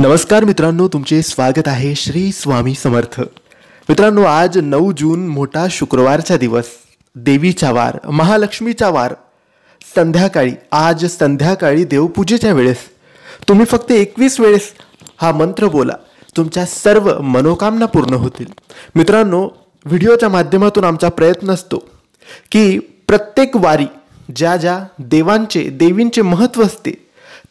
नमस्कार मित्रांनो तुमचे स्वागत आहे श्री स्वामी समर्थ मित्रांनो आज नऊ जून मोठा शुक्रवारचा दिवस देवीचा वार महालक्ष्मीचा वार संध्याकाळी आज संध्याकाळी देवपूजेच्या वेळेस तुम्ही फक्त एकवीस वेळेस हा मंत्र बोला तुमच्या सर्व मनोकामना पूर्ण होतील मित्रांनो व्हिडिओच्या माध्यमातून आमचा प्रयत्न असतो की प्रत्येक वारी ज्या ज्या देवांचे देवींचे महत्त्व असते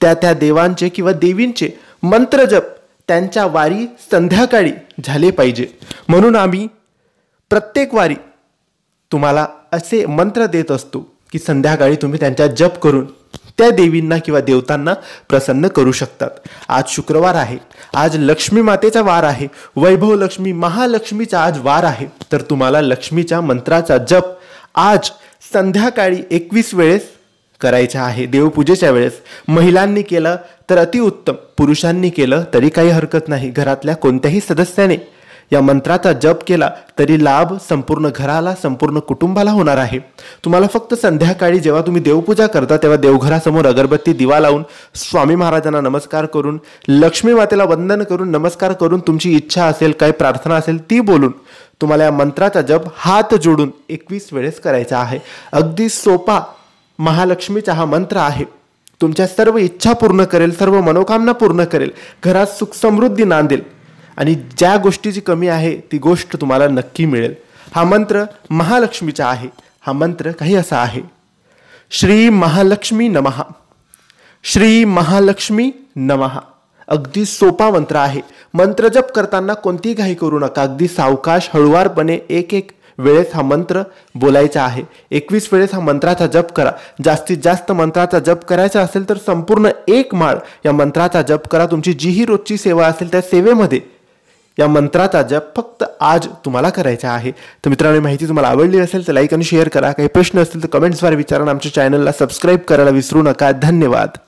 त्या त्या देवांचे किंवा देवींचे मंत्रजप त्यांच्या वारी संध्याकाळी झाले पाहिजे म्हणून आम्ही प्रत्येक वारी तुम्हाला असे मंत्र देत असतो की संध्याकाळी तुम्ही त्यांचा जप करून त्या देवींना किंवा देवतांना प्रसन्न करू शकतात आज शुक्रवार आहे आज लक्ष्मी मातेचा वार आहे वैभव लक्ष्मी महालक्ष्मीचा आज वार आहे तर तुम्हाला लक्ष्मीच्या मंत्राचा जप आज संध्याकाळी एकवीस वेळेस करायचं आहे देवपूजेच्या वेळेस महिलांनी केलं तर अतिउत्तम पुरुषांनी केलं तरी काही हरकत नाही घरातल्या कोणत्याही सदस्याने या मंत्राचा जप केला तरी लाभ संपूर्ण घराला संपूर्ण कुटुंबाला होणार आहे तुम्हाला फक्त संध्याकाळी जेव्हा तुम्ही देवपूजा करता तेव्हा देवघरासमोर अगरबत्ती दिवा लावून स्वामी महाराजांना नमस्कार करून लक्ष्मी मातेला वंदन करून नमस्कार करून तुमची इच्छा असेल काय प्रार्थना असेल ती बोलून तुम्हाला या मंत्राचा जप हात जोडून एकवीस वेळेस करायचा आहे अगदी सोपा महालक्ष्मीचा हा मंत्र आहे तुमच्या सर्व इच्छा पूर्ण करेल सर्व मनोकामना पूर्ण करेल घरात सुख समृद्धी नांदेल आणि ज्या गोष्टीची कमी आहे ती गोष्ट तुम्हाला नक्की मिळेल हा मंत्र महालक्ष्मीचा आहे हा मंत्र काही असा आहे श्री महालक्ष्मी नमहा श्री महालक्ष्मी नमहा अगदी सोपा मंत्र आहे मंत्र जप करताना कोणतीही घाई करू नका अगदी सावकाश हळुवारपणे एक एक वेळेस हा मंत्र बोलायचा आहे एकवीस वेळेस हा मंत्राचा जप करा जास्तीत जास्त मंत्राचा जप करायचा असेल तर संपूर्ण एक माळ या मंत्राचा जप करा तुमची जीही रोजची सेवा असेल त्या सेवेमध्ये या मंत्राचा जप फक्त आज तुम्हाला करायचा आहे तर मित्रांनो माहिती तुम्हाला आवडली असेल तर लाईक आणि शेअर करा काही प्रश्न असतील तर कमेंट्सद्वारे विचारा आमच्या चॅनलला सबस्क्राईब करायला विसरू नका धन्यवाद